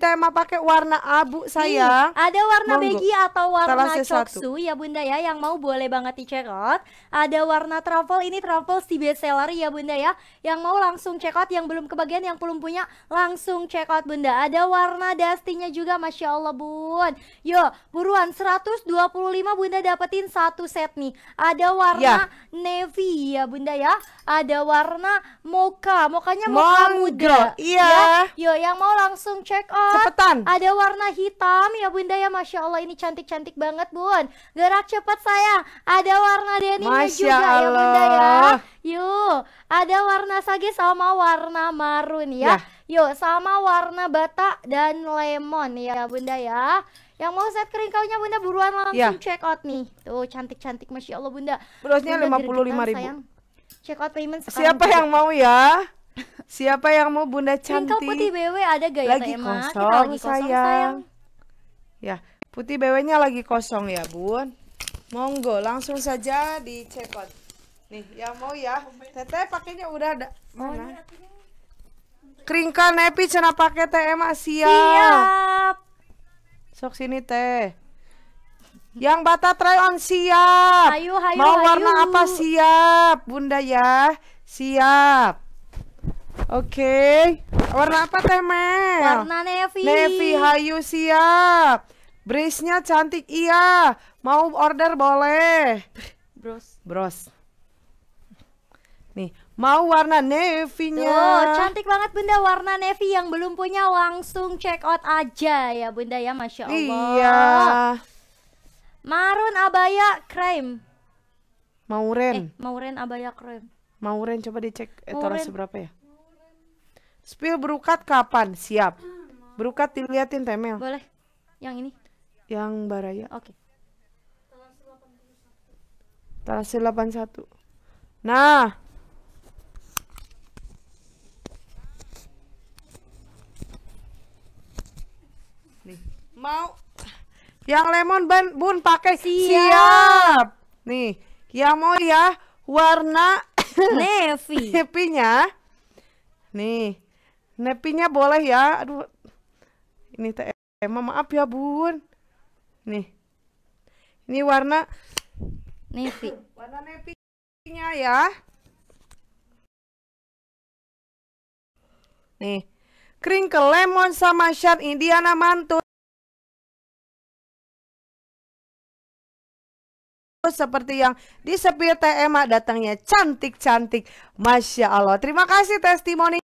kita emang pakai warna abu iya, sayang. ada warna Monggo. atau warna coksu ya Bunda ya yang mau boleh banget dicerot. Ada warna truffle ini truffle si best seller ya Bunda ya. Yang mau langsung check yang belum kebagian yang belum punya langsung check Bunda. Ada warna dustinya juga Masya Allah Bun. Yo, buruan 125 Bunda dapetin satu set nih. Ada warna ya navy ya bunda ya ada warna mocha mokanya mocha muda iya ya. yo yang mau langsung check out cepetan ada warna hitam ya bunda ya masya allah ini cantik cantik banget bun gerak cepet sayang ada warna denimnya juga allah. ya bunda ya yuk ada warna sage sama warna marun ya, ya Yuk, sama warna bata dan lemon ya bunda ya Yang mau set keringkaunya bunda buruan ya. langsung ya. check out nih Tuh cantik-cantik Masya Allah bunda bunda 55 ribu sayang. Check out payment sekarang Siapa juga. yang mau ya? Siapa yang mau bunda cantik? Keringkau putih BW ada gak ya lagi Kosong, Kita lagi kosong sayang. sayang Ya, putih BW-nya lagi kosong ya bun Monggo langsung saja di check out Nih, yang mau ya Teteh pakainya udah ada Mana? Oh, Keringkan Nepi eh, cina pakai teh emak eh, siap. Siap. Sok sini teh. Yang bata try on siap. Hayu, hayu, Mau hayu. warna apa siap, Bunda ya? Siap. Oke. Okay. Warna apa teh Mel? Warna navy. Navy hayu siap. brace cantik iya. Mau order boleh. Bros. Bros. Nih, mau warna navy-nya. Tuh, cantik banget Bunda warna navy yang belum punya langsung check out aja ya Bunda ya, Masya Allah. Iya. Marun abaya krem. Mauren. Eh, Mauren abaya krem. Mauren coba dicek etalase eh, berapa ya? Spill berukat kapan? Siap. Berukat diliatin Temel. Boleh. Yang ini. Yang Baraya. Oke. Okay. delapan 81. Nah, Nih. Mau yang lemon ban bun pakai siap. siap. Nih, yang mau ya warna navy. Nepinya. Nih. Nepinya boleh ya. Aduh. Ini teh maaf ya, Bun. Nih. Ini warna navy. warna navy ya. Nih ke Lemon sama Shad Indiana mantul seperti yang di sepir tema datangnya cantik-cantik Masya Allah Terima kasih testimoni